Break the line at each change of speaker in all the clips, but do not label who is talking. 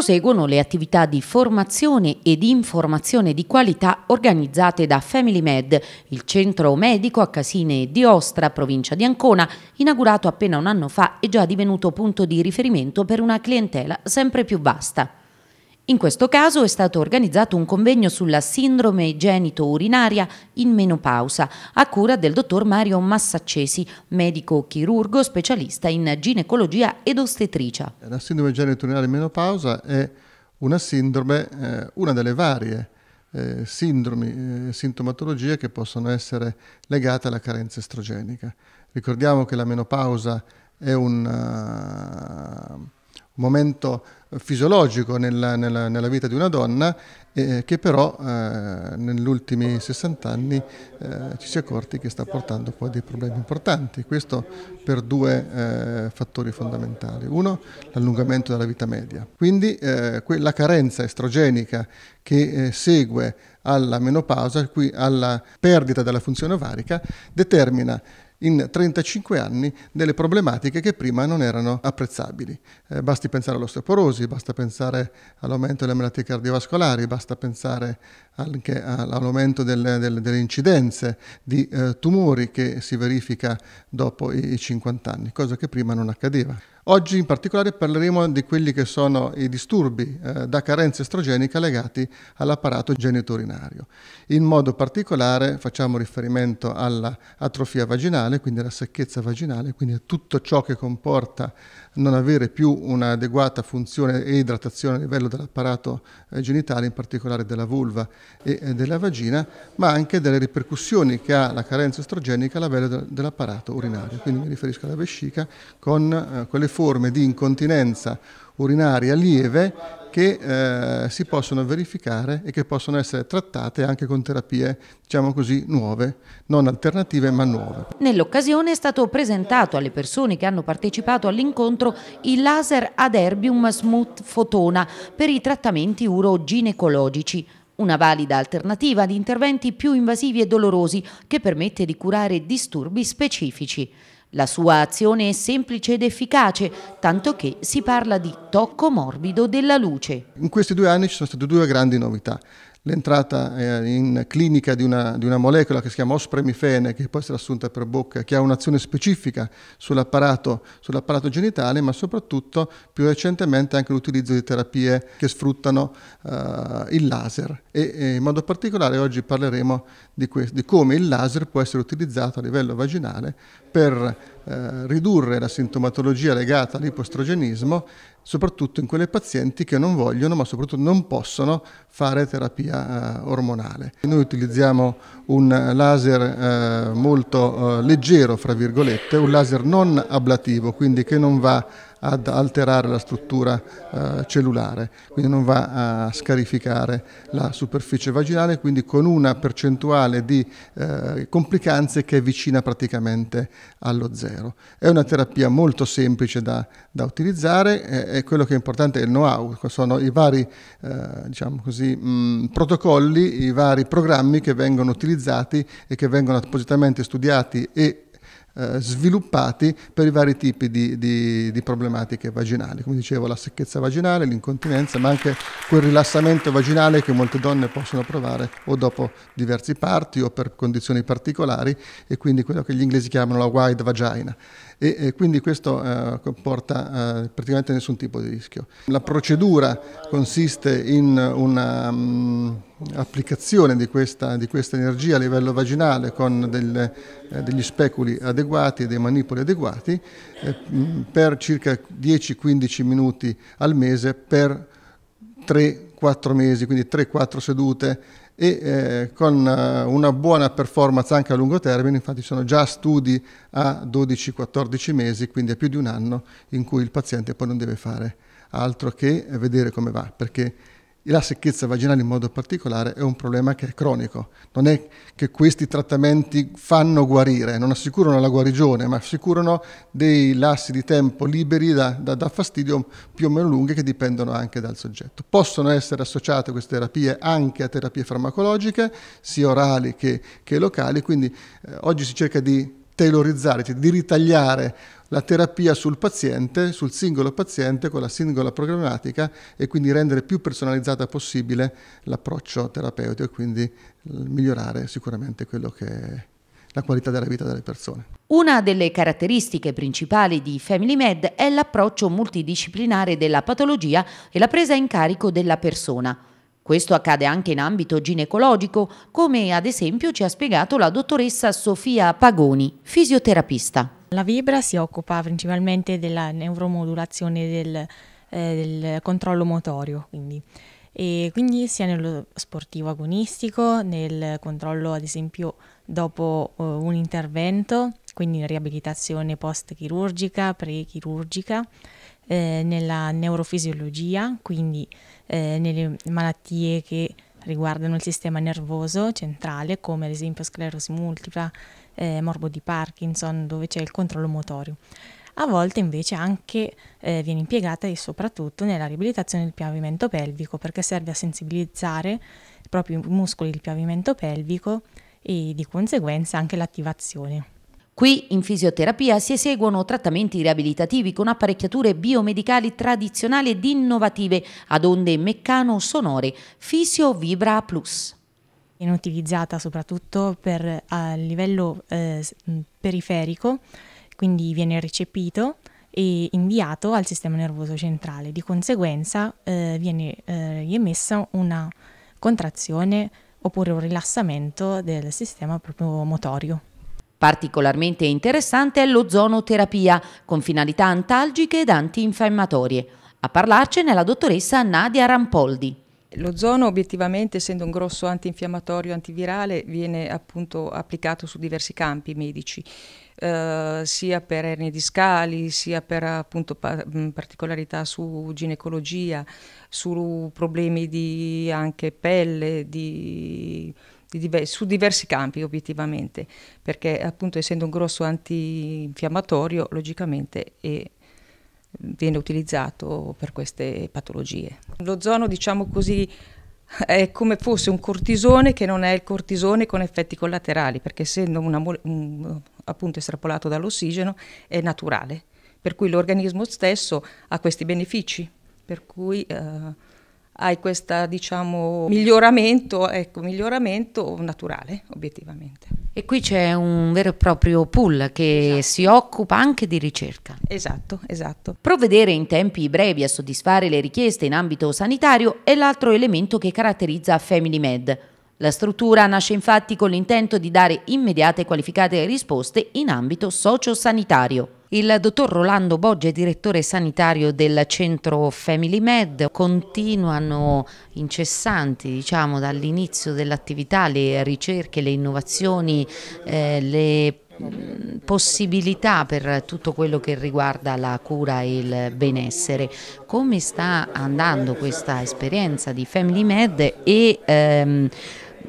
proseguono le attività di formazione ed informazione di qualità organizzate da Family Med, il centro medico a Casine di Ostra, provincia di Ancona, inaugurato appena un anno fa e già divenuto punto di riferimento per una clientela sempre più vasta. In questo caso è stato organizzato un convegno sulla sindrome genito-urinaria in menopausa a cura del dottor Mario Massaccesi, medico chirurgo specialista in ginecologia ed ostetricia.
La sindrome genito-urinaria in menopausa è una sindrome, eh, una delle varie eh, sindromi, eh, sintomatologie che possono essere legate alla carenza estrogenica. Ricordiamo che la menopausa è un eh, momento fisiologico nella, nella, nella, vita di una donna eh, che però eh, negli ultimi 60 anni eh, ci si è accorti che sta portando poi dei problemi importanti. Questo per due eh, fattori fondamentali. Uno, l'allungamento della vita media. Quindi eh, la carenza estrogenica che eh, segue alla menopausa, qui alla perdita della funzione ovarica, determina in 35 anni delle problematiche che prima non erano apprezzabili. Eh, basti pensare all'osteoporosi, basta pensare all'aumento delle malattie cardiovascolari, basta pensare anche all'aumento delle, delle, delle incidenze di eh, tumori che si verifica dopo i 50 anni, cosa che prima non accadeva. Oggi in particolare parleremo di quelli che sono i disturbi eh, da carenza estrogenica legati all'apparato geniturinario. In modo particolare facciamo riferimento all'atrofia vaginale, quindi alla secchezza vaginale, quindi a tutto ciò che comporta non avere più un'adeguata funzione e idratazione a livello dell'apparato eh, genitale, in particolare della vulva e eh, della vagina, ma anche delle ripercussioni che ha la carenza estrogenica a livello dell'apparato urinario. Quindi mi riferisco alla vescica con eh, quelle forme di incontinenza urinaria lieve che eh, si possono verificare e che possono essere trattate anche con terapie, diciamo così, nuove, non alternative ma nuove.
Nell'occasione è stato presentato alle persone che hanno partecipato all'incontro il laser Aderbium Smooth Fotona per i trattamenti uroginecologici. Una valida alternativa ad interventi più invasivi e dolorosi che permette di curare disturbi specifici. La sua azione è semplice ed efficace, tanto che si parla di tocco morbido della luce.
In questi due anni ci sono state due grandi novità l'entrata eh, in clinica di una, di una, molecola che si chiama ospremifene, che può essere assunta per bocca, che ha un'azione specifica sull'apparato, sull'apparato genitale, ma soprattutto più recentemente anche l'utilizzo di terapie che sfruttano uh, il laser. E, e, in modo particolare oggi parleremo di, que- di come il laser può essere utilizzato a livello vaginale per eh, ridurre la sintomatologia legata all'ipostrogenismo, soprattutto in quelle pazienti che non vogliono, ma soprattutto non possono fare terapia eh, ormonale. Noi utilizziamo un laser eh, molto eh, leggero, fra virgolette, un laser non ablativo, quindi che non va ad alterare la struttura eh, cellulare, quindi non va a scarificare la superficie vaginale, quindi con una percentuale di eh, complicanze che è vicina praticamente allo zero. È una terapia molto semplice da, da utilizzare e, quello che è importante è il know-how, sono i vari eh, diciamo così, mh, mm, protocolli, i vari programmi che vengono utilizzati e che vengono appositamente studiati e eh, sviluppati per i vari tipi di, di, di, problematiche vaginali. Come dicevo, la secchezza vaginale, l'incontinenza, ma anche quel rilassamento vaginale che molte donne possono provare o dopo diversi parti o per condizioni particolari e quindi quello che gli inglesi chiamano la wide vagina e eh, quindi questo eh, comporta eh, praticamente nessun tipo di rischio. La procedura consiste in un'applicazione mm, di questa, di questa, energia a livello vaginale con del, eh, degli speculi adeguati e dei manipoli adeguati eh, mm, per circa 10-15 minuti al mese per 3-4 mesi, quindi 3-4 sedute e eh, con eh, una buona performance anche a lungo termine, infatti sono già studi a 12-14 mesi, quindi a più di un anno in cui il paziente poi non deve fare altro che vedere come va, perché la secchezza vaginale in modo particolare è un problema che è cronico, non è che questi trattamenti fanno guarire, non assicurano la guarigione, ma assicurano dei lassi di tempo liberi da, da, da fastidio più o meno lunghi che dipendono anche dal soggetto. Possono essere associate queste terapie anche a terapie farmacologiche, sia orali che, che locali, quindi eh, oggi si cerca di tailorizzare, cioè di ritagliare la terapia sul paziente, sul singolo paziente con la singola problematica e quindi rendere più personalizzata possibile l'approccio terapeutico e quindi eh, migliorare sicuramente quello che è la qualità della vita delle persone.
Una delle caratteristiche principali di Family Med è l'approccio multidisciplinare della patologia e la presa in carico della persona. Questo accade anche in ambito ginecologico, come ad esempio ci ha spiegato la dottoressa Sofia Pagoni, fisioterapista.
La Vibra si occupa principalmente della neuromodulazione del, eh, del controllo motorio, quindi. quindi sia nello sportivo agonistico, nel controllo ad esempio dopo eh, un intervento, quindi in riabilitazione post-chirurgica, pre-chirurgica, eh, nella neurofisiologia, quindi eh, nelle malattie che riguardano il sistema nervoso centrale, come ad esempio sclerosi multipla, eh, morbo di Parkinson, dove c'è il controllo motorio. A volte invece anche eh, viene impiegata e soprattutto nella riabilitazione del pavimento pelvico perché serve a sensibilizzare proprio i muscoli del pavimento pelvico e
di conseguenza anche l'attivazione. Qui in fisioterapia si eseguono trattamenti riabilitativi con apparecchiature biomedicali tradizionali ed innovative ad onde meccano-sonore Fisio Vibra Plus viene utilizzata soprattutto
per, a livello eh, periferico, quindi viene recepito e inviato al sistema nervoso centrale. Di conseguenza eh, viene eh, emessa una contrazione oppure un rilassamento del sistema
proprio motorio. Particolarmente interessante è l'ozonoterapia con finalità antalgiche ed antinfiammatorie. A parlarcene la dottoressa Nadia Rampoldi.
L'ozono obiettivamente, essendo un grosso antinfiammatorio antivirale, viene appunto applicato su diversi campi medici, eh, sia per ernie discali, sia per appunto pa mm, particolarità su ginecologia, su problemi di anche pelle, di, di diver su diversi campi obiettivamente, perché appunto essendo un grosso antinfiammatorio, logicamente è viene utilizzato per queste patologie. L'ozono, diciamo così, è come fosse un cortisone che non è il cortisone con effetti collaterali, perché essendo una, un, appunto estrapolato dall'ossigeno è naturale, per cui l'organismo stesso ha questi benefici, per cui eh, hai questo diciamo, miglioramento, ecco, miglioramento naturale obiettivamente.
E qui c'è un vero e proprio pool che esatto. si occupa anche di ricerca. Esatto, esatto. Provvedere in tempi brevi a soddisfare le richieste in ambito sanitario è l'altro elemento che caratterizza Family Med. La struttura nasce infatti con l'intento di dare immediate e qualificate risposte in ambito sociosanitario. Il dottor Rolando Boggia, direttore sanitario del centro Family Med, continuano incessanti diciamo, dall'inizio dell'attività le ricerche, le innovazioni, eh, le mm, possibilità per tutto quello che riguarda la cura e il benessere. Come sta andando questa esperienza di Family Med e ehm,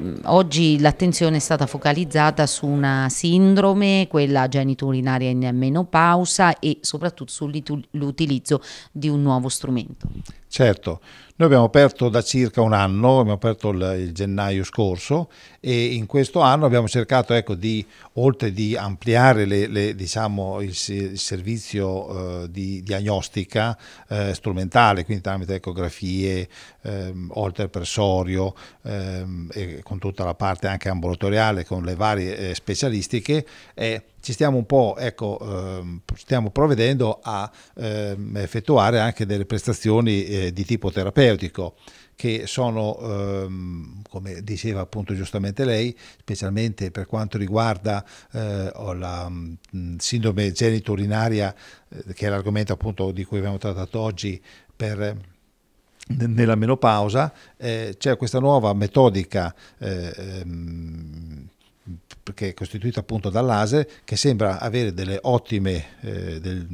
Mm, oggi l'attenzione è stata focalizzata su una sindrome, quella geniturinaria in menopausa e soprattutto sull'utilizzo di un nuovo
strumento. Certo, noi abbiamo aperto da circa un anno, abbiamo aperto il, il gennaio scorso e in questo anno abbiamo cercato, ecco, di, oltre di ampliare le, le, diciamo, il, il, servizio eh, di diagnostica eh, strumentale, quindi tramite ecografie, ehm, oltre persorio, ehm, e con tutta la parte anche ambulatoriale, con le varie eh, specialistiche, ci stiamo un po', ecco, ehm, stiamo provvedendo a ehm, effettuare anche delle prestazioni eh, di tipo terapeutico che sono, ehm, come diceva appunto giustamente lei, specialmente per quanto riguarda eh, la mh, mm, sindrome geniturinaria, eh, che è l'argomento appunto di cui abbiamo trattato oggi per, nella menopausa, eh, c'è questa nuova metodica eh, ehm, che è costituita appunto dall'ASE, che sembra avere delle ottime, eh, del,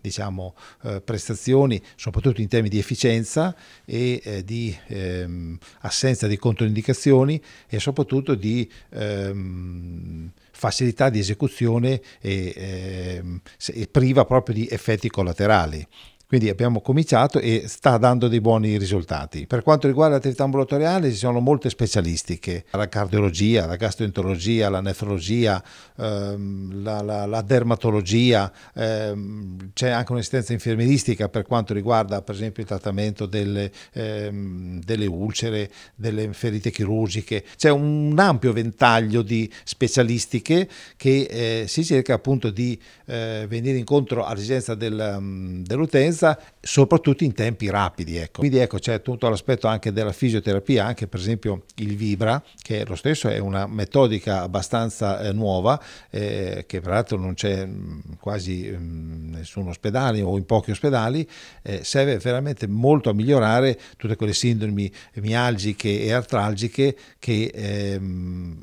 diciamo, eh, prestazioni, soprattutto in termini di efficienza e eh, di ehm, assenza di controindicazioni e soprattutto di ehm, facilità di esecuzione e, ehm, e priva proprio di effetti collaterali. Quindi abbiamo cominciato e sta dando dei buoni risultati. Per quanto riguarda l'attività ambulatoriale ci sono molte specialistiche, la cardiologia, la gastroenterologia, la nefrologia, ehm, la, la, la, dermatologia, ehm, c'è anche un'esistenza infermieristica per quanto riguarda per esempio il trattamento delle, ehm, delle ulcere, delle ferite chirurgiche. C'è un ampio ventaglio di specialistiche che eh, si cerca appunto di eh, venire incontro all'esigenza del, mm, dell'utenza scienza soprattutto in tempi rapidi. Ecco. Quindi ecco, c'è tutto l'aspetto anche della fisioterapia, anche per esempio il Vibra, che lo stesso è una metodica abbastanza eh, nuova, eh, che peraltro non c'è mm, quasi mh, mm, nessun ospedale o in pochi ospedali, eh, serve veramente molto a migliorare tutte quelle sindromi mialgiche e artralgiche che ehm,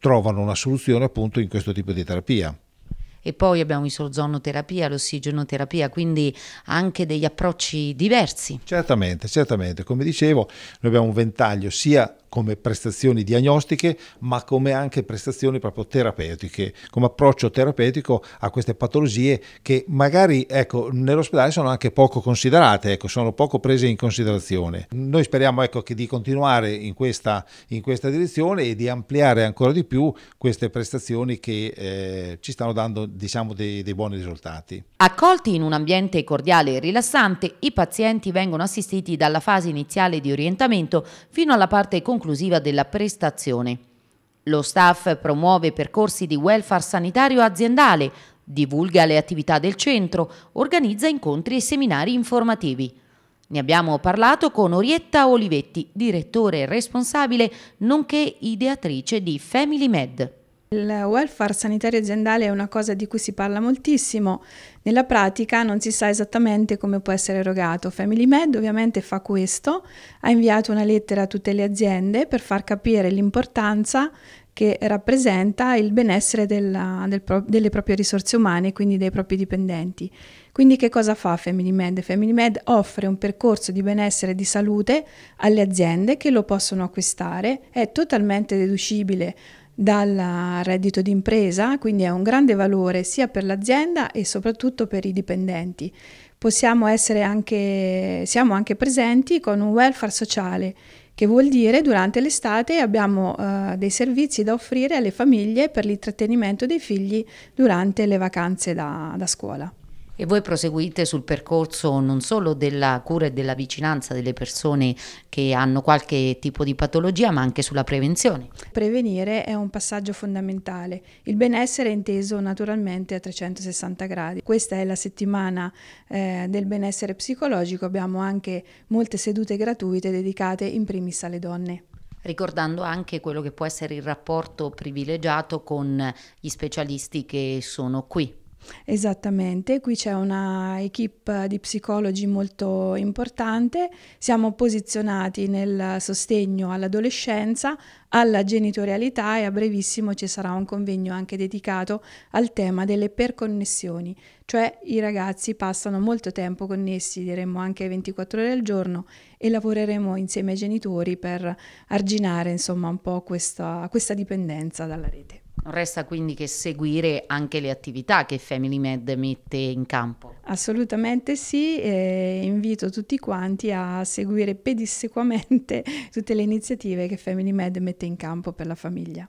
trovano una soluzione appunto in questo tipo di terapia
e poi abbiamo visto isozonoterapia,
l'ossigenoterapia, quindi anche degli approcci diversi. Certamente, certamente, come dicevo, noi abbiamo un ventaglio sia come prestazioni diagnostiche, ma come anche prestazioni proprio terapeutiche, come approccio terapeutico a queste patologie che magari ecco, nell'ospedale sono anche poco considerate, ecco, sono poco prese in considerazione. Noi speriamo ecco, di continuare in questa, in questa, direzione e di ampliare ancora di più queste prestazioni che eh, ci stanno dando diciamo, dei, dei buoni risultati.
Accolti in un ambiente cordiale e rilassante, i pazienti vengono assistiti dalla fase iniziale di orientamento fino alla parte conclusiva conclusiva della prestazione. Lo staff promuove percorsi di welfare sanitario aziendale, divulga le attività del centro, organizza incontri e seminari informativi. Ne abbiamo parlato con Orietta
Olivetti, direttore responsabile, nonché ideatrice di Family Med. Il welfare sanitario aziendale è una cosa di cui si parla moltissimo, nella pratica non si sa esattamente come può essere erogato. Family Med ovviamente fa questo, ha inviato una lettera a tutte le aziende per far capire l'importanza che rappresenta il benessere della, del pro, delle proprie risorse umane, quindi dei propri dipendenti. Quindi che cosa fa Family Med? Family Med offre un percorso di benessere e di salute alle aziende che lo possono acquistare, è totalmente deducibile dal reddito d'impresa, quindi è un grande valore sia per l'azienda e soprattutto per i dipendenti. Possiamo essere anche, siamo anche presenti con un welfare sociale, che vuol dire durante l'estate abbiamo eh, dei servizi da offrire alle famiglie per l'intrattenimento dei figli durante le vacanze da, da scuola.
E voi proseguite sul percorso non solo della cura e della vicinanza delle persone che hanno qualche tipo di patologia, ma anche sulla prevenzione.
Prevenire è un passaggio fondamentale. Il benessere è inteso naturalmente a 360 gradi. Questa è la settimana eh, del benessere psicologico. Abbiamo anche molte sedute gratuite dedicate in primis alle donne
ricordando anche quello che può essere il rapporto privilegiato con gli specialisti che sono qui.
Esattamente, qui c'è una equip di psicologi molto importante, siamo posizionati nel sostegno all'adolescenza, alla genitorialità e a brevissimo ci sarà un convegno anche dedicato al tema delle perconnessioni, cioè i ragazzi passano molto tempo connessi, diremmo anche 24 ore al giorno e lavoreremo insieme ai genitori per arginare insomma un po' questa, questa dipendenza dalla rete.
Non resta quindi che seguire anche le attività che Family Med mette in campo.
Assolutamente sì, e invito tutti quanti a seguire pedissequamente tutte le iniziative che Family Med mette in campo per la famiglia.